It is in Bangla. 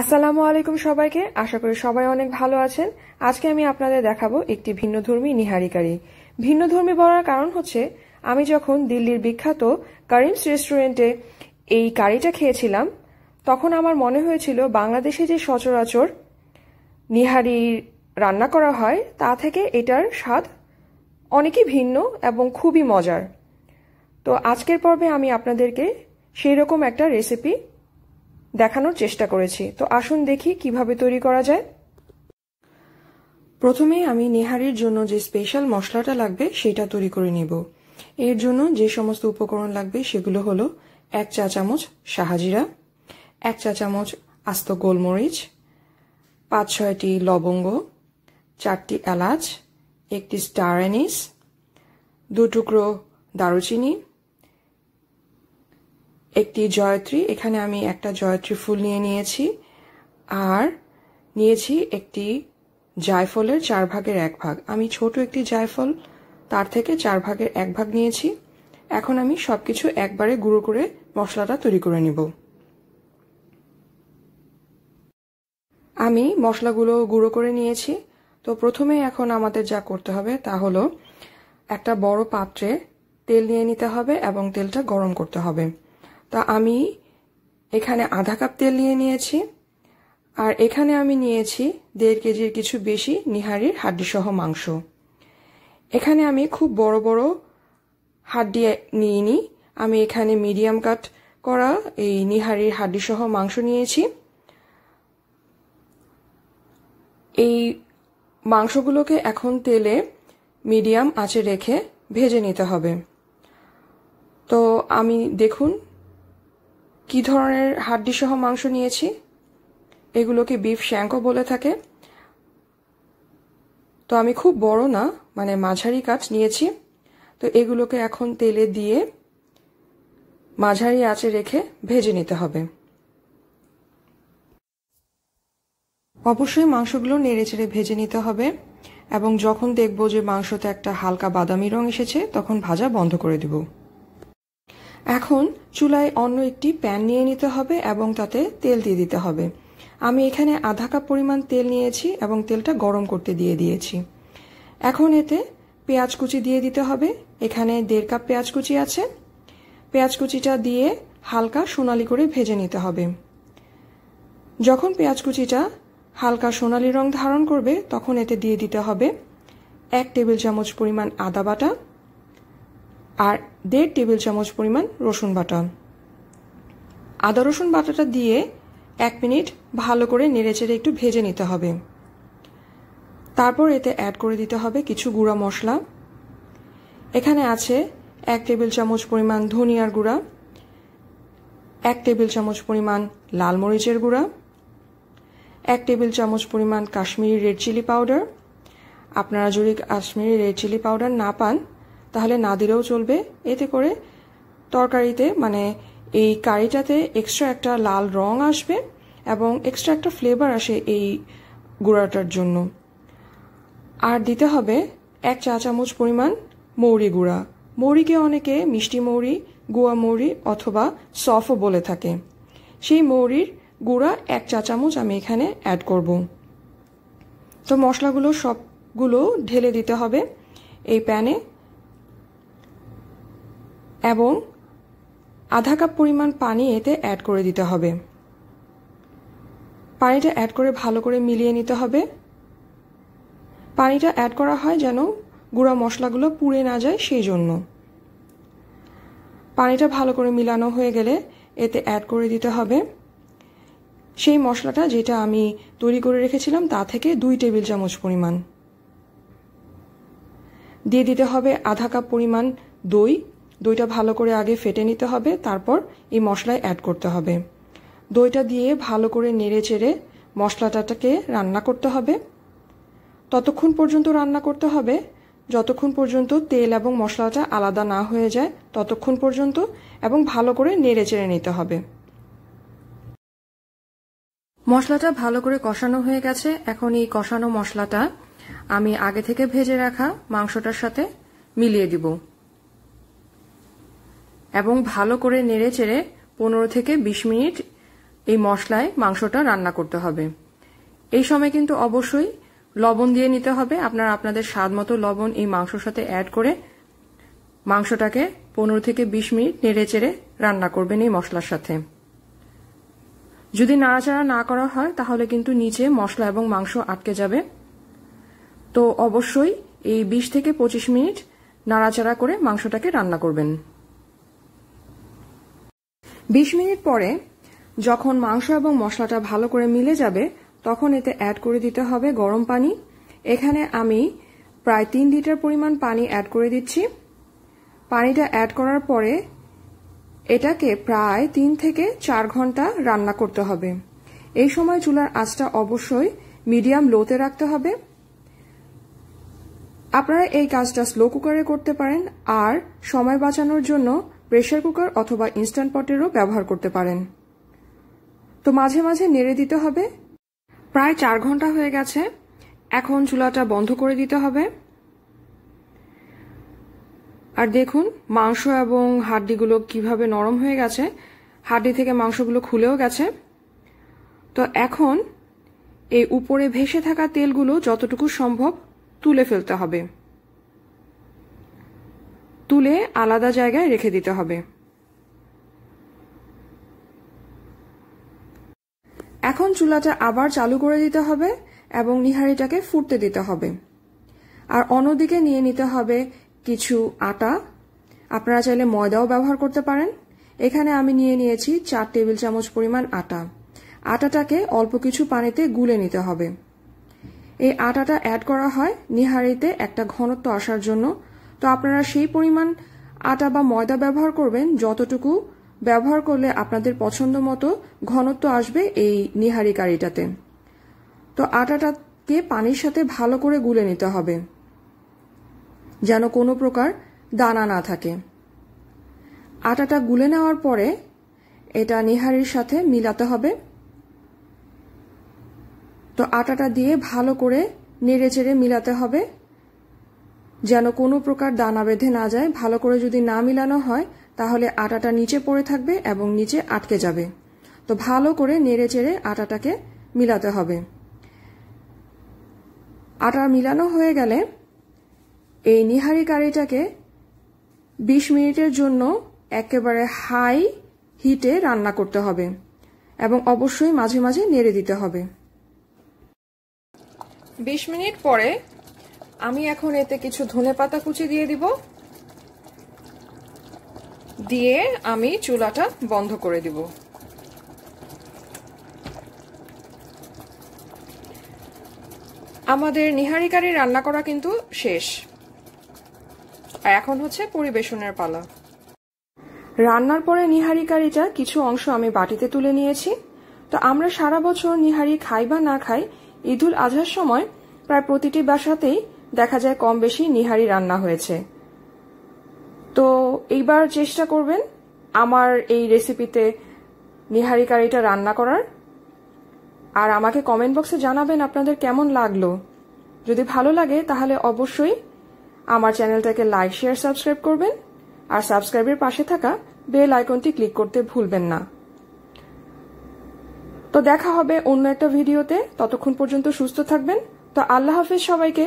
আসসালামু আলাইকুম সবাইকে আশা করি সবাই অনেক ভালো আছেন আজকে আমি আপনাদের দেখাবো একটি ভিন্নধর্মী নিহারিকারি ভিন্নধর্মী বলার কারণ হচ্ছে আমি যখন দিল্লির বিখ্যাত কারিমস রেস্টুরেন্টে এই কারিটা খেয়েছিলাম তখন আমার মনে হয়েছিল বাংলাদেশে যে সচরাচর নিহারি রান্না করা হয় তা থেকে এটার স্বাদ অনেকই ভিন্ন এবং খুবই মজার তো আজকের পর্বে আমি আপনাদেরকে সেই রকম একটা রেসিপি দেখানোর চেষ্টা করেছি তো আসুন দেখি কিভাবে তৈরি করা যায় প্রথমে আমি নেহারির জন্য যে স্পেশাল মশলাটা লাগবে সেটা তৈরি করে নিব এর জন্য যে সমস্ত উপকরণ লাগবে সেগুলো হলো এক চা চামচ শাহাজিরা এক চা চামচ আস্ত গোলমরিচ পাঁচ ছয়টি লবঙ্গ চারটি এলাচ একটি স্টার অ্যানিস দু টুকরো দারুচিনি একটি জয়ত্রী এখানে আমি একটা জয়ত্রী ফুল নিয়ে নিয়েছি আর নিয়েছি একটি জায়ফলের চার ভাগের এক ভাগ আমি ছোট একটি জায়ফল তার থেকে চার ভাগের এক ভাগ নিয়েছি এখন আমি সব কিছু একবারে গুঁড়ো করে মশলাটা তৈরি করে নিব আমি মশলাগুলো গুঁড়ো করে নিয়েছি তো প্রথমে এখন আমাদের যা করতে হবে তা হলো একটা বড় পাত্রে তেল নিয়ে নিতে হবে এবং তেলটা গরম করতে হবে তা আমি এখানে আধা কাপ তেল নিয়ে নিয়েছি আর এখানে আমি নিয়েছি দেড় কেজির কিছু বেশি নিহারির হাড্ডিসহ মাংস এখানে আমি খুব বড় বড় হাড্ডি নিইনি আমি এখানে মিডিয়াম কাট করা এই নিহারির হাড্ডিসহ মাংস নিয়েছি এই মাংসগুলোকে এখন তেলে মিডিয়াম আঁচে রেখে ভেজে নিতে হবে তো আমি দেখুন কি ধরনের হাড্ডি সহ মাংস নিয়েছি এগুলোকে বিফ শ্যাঙ্কও বলে থাকে তো আমি খুব বড় না মানে মাঝারি কাজ নিয়েছি তো এগুলোকে এখন তেলে দিয়ে মাঝারি আঁচে রেখে ভেজে নিতে হবে অবশ্যই মাংসগুলো নেড়ে চেড়ে ভেজে নিতে হবে এবং যখন দেখব যে মাংসতে একটা হালকা বাদামি রং এসেছে তখন ভাজা বন্ধ করে দেবো এখন চুলায় অন্য একটি প্যান নিয়ে নিতে হবে এবং তাতে তেল দিয়ে দিতে হবে আমি এখানে আধা কাপ পরিমাণ তেল নিয়েছি এবং তেলটা গরম করতে দিয়ে দিয়েছি এখন এতে পেঁয়াজ কুচি দিয়ে দিতে হবে এখানে দেড় কাপ পেঁয়াজ কুচি আছে পেঁয়াজ কুচিটা দিয়ে হালকা সোনালি করে ভেজে নিতে হবে যখন পেঁয়াজ কুচিটা হালকা সোনালি রং ধারণ করবে তখন এতে দিয়ে দিতে হবে এক টেবিল চামচ পরিমাণ আদা বাটা আর দেড় টেবিল চামচ পরিমাণ রসুন বাটা আদা রসুন বাটাটা দিয়ে এক মিনিট ভালো করে নেড়েচেড়ে একটু ভেজে নিতে হবে তারপর এতে অ্যাড করে দিতে হবে কিছু গুঁড়া মশলা এখানে আছে এক টেবিল চামচ পরিমাণ ধনিয়ার গুঁড়া এক টেবিল চামচ পরিমাণ লাল মরিচের গুঁড়া এক টেবিল চামচ পরিমাণ কাশ্মীরি রেড চিলি পাউডার আপনারা যদি কাশ্মীরি রেড চিলি পাউডার না পান তাহলে না দিলেও চলবে এতে করে তরকারিতে মানে এই কারিটাতে এক্সট্রা একটা লাল রং আসবে এবং এক্সট্রা একটা ফ্লেভার আসে এই গুঁড়াটার জন্য আর দিতে হবে এক চা চামচ পরিমাণ মৌরি গুঁড়া মৌরিকে অনেকে মিষ্টি মৌরি গুয়া মৌরি অথবা সফও বলে থাকে সেই মৌরির গুঁড়া এক চা চামচ আমি এখানে অ্যাড করব তো মশলাগুলো সবগুলো ঢেলে দিতে হবে এই প্যানে এবং আধা কাপ পরিমাণ পানি এতে অ্যাড করে দিতে হবে পানিটা অ্যাড করে ভালো করে মিলিয়ে নিতে হবে পানিটা অ্যাড করা হয় যেন গুঁড়া মশলাগুলো পুড়ে না যায় সেই জন্য পানিটা ভালো করে মিলানো হয়ে গেলে এতে অ্যাড করে দিতে হবে সেই মশলাটা যেটা আমি তৈরি করে রেখেছিলাম তা থেকে দুই টেবিল চামচ পরিমাণ দিয়ে দিতে হবে আধা কাপ পরিমাণ দই দইটা ভালো করে আগে ফেটে নিতে হবে তারপর এই মশলায় অ্যাড করতে হবে দইটা দিয়ে ভালো করে নেড়ে চেড়ে মশলাটাকে রান্না করতে হবে ততক্ষণ পর্যন্ত রান্না করতে হবে যতক্ষণ পর্যন্ত তেল এবং মশলাটা আলাদা না হয়ে যায় ততক্ষণ পর্যন্ত এবং ভালো করে নেড়ে চেড়ে নিতে হবে মশলাটা ভালো করে কষানো হয়ে গেছে এখন এই কষানো মশলাটা আমি আগে থেকে ভেজে রাখা মাংসটার সাথে মিলিয়ে দিব এবং ভালো করে নেড়ে চেড়ে পনেরো থেকে বিশ মিনিট এই মশলায় মাংসটা রান্না করতে হবে এই সময় কিন্তু অবশ্যই লবণ দিয়ে নিতে হবে আপনার আপনাদের স্বাদ মতো লবণ এই মাংসর সাথে অ্যাড করে মাংসটাকে পনেরো থেকে বিশ মিনিট নেড়ে চেড়ে রান্না করবেন এই মশলার সাথে যদি নাড়াচাড়া না করা হয় তাহলে কিন্তু নিচে মশলা এবং মাংস আটকে যাবে তো অবশ্যই এই বিশ থেকে পঁচিশ মিনিট নাড়াচাড়া করে মাংসটাকে রান্না করবেন ২০ মিনিট পরে যখন মাংস এবং মশলাটা ভালো করে মিলে যাবে তখন এতে অ্যাড করে দিতে হবে গরম পানি এখানে আমি প্রায় তিন লিটার পরিমাণ পানি অ্যাড করে দিচ্ছি পানিটা অ্যাড করার পরে এটাকে প্রায় তিন থেকে চার ঘন্টা রান্না করতে হবে এই সময় চুলার আঁচটা অবশ্যই মিডিয়াম লোতে রাখতে হবে আপনারা এই কাজটা স্লো কুকারে করতে পারেন আর সময় বাঁচানোর জন্য প্রেশার কুকার অথবা ইনস্ট্যান্ট পটেরও ব্যবহার করতে পারেন তো মাঝে মাঝে নেড়ে দিতে হবে প্রায় চার ঘন্টা হয়ে গেছে এখন চুলাটা বন্ধ করে দিতে হবে আর দেখুন মাংস এবং হাড্ডিগুলো কিভাবে নরম হয়ে গেছে হাড্ডি থেকে মাংসগুলো খুলেও গেছে তো এখন এই উপরে ভেসে থাকা তেলগুলো যতটুকু সম্ভব তুলে ফেলতে হবে তুলে আলাদা জায়গায় রেখে দিতে হবে এখন চুলাটা আবার চালু করে দিতে হবে এবং নিহারিটাকে ফুটতে দিতে হবে আর অন্যদিকে নিয়ে নিতে হবে কিছু আটা আপনারা চাইলে ময়দাও ব্যবহার করতে পারেন এখানে আমি নিয়ে নিয়েছি চার টেবিল চামচ পরিমাণ আটা আটাটাকে অল্প কিছু পানিতে গুলে নিতে হবে এই আটাটা অ্যাড করা হয় নিহারিতে একটা ঘনত্ব আসার জন্য তো আপনারা সেই পরিমাণ আটা বা ময়দা ব্যবহার করবেন যতটুকু ব্যবহার করলে আপনাদের পছন্দ মতো ঘনত্ব আসবে এই নিহারি কারিটাতে তো আটাটাকে পানির সাথে ভালো করে গুলে নিতে হবে যেন কোনো প্রকার দানা না থাকে আটাটা গুলে নেওয়ার পরে এটা নিহারির সাথে মিলাতে হবে তো আটাটা দিয়ে ভালো করে নেড়ে চেড়ে মিলাতে হবে যেন কোনো প্রকার দানা বেঁধে না যায় ভালো করে যদি না মিলানো হয় তাহলে আটাটা নিচে পড়ে থাকবে এবং নিচে আটকে যাবে তো ভালো করে নেড়ে চেড়ে আটাটাকে মিলাতে হবে আটা মিলানো হয়ে গেলে এই নিহারি কারিটাকে ২০ মিনিটের জন্য একেবারে হাই হিটে রান্না করতে হবে এবং অবশ্যই মাঝে মাঝে নেড়ে দিতে হবে ২০ মিনিট পরে আমি এখন এতে কিছু ধনে পাতা কুচি দিয়ে দিব দিয়ে আমি চুলাটা বন্ধ করে দিব আমাদের নিহারিকারি রান্না করা কিন্তু শেষ আর এখন হচ্ছে পরিবেশনের পালা রান্নার পরে নিহারিকারিটা কিছু অংশ আমি বাটিতে তুলে নিয়েছি তো আমরা সারা বছর নিহারি খাই বা না খাই ঈদুল আজহার সময় প্রায় প্রতিটি বাসাতেই দেখা যায় কম বেশি নিহারি রান্না হয়েছে তো এইবার চেষ্টা করবেন আমার এই রেসিপিতে নিহারি কারিটা রান্না করার আর আমাকে কমেন্ট বক্সে জানাবেন আপনাদের কেমন লাগলো যদি ভালো লাগে তাহলে অবশ্যই আমার চ্যানেলটাকে লাইক শেয়ার সাবস্ক্রাইব করবেন আর সাবস্ক্রাইবের পাশে থাকা বেল আইকনটি ক্লিক করতে ভুলবেন না তো দেখা হবে অন্য একটা ভিডিওতে ততক্ষণ পর্যন্ত সুস্থ থাকবেন তো আল্লাহ হাফেজ সবাইকে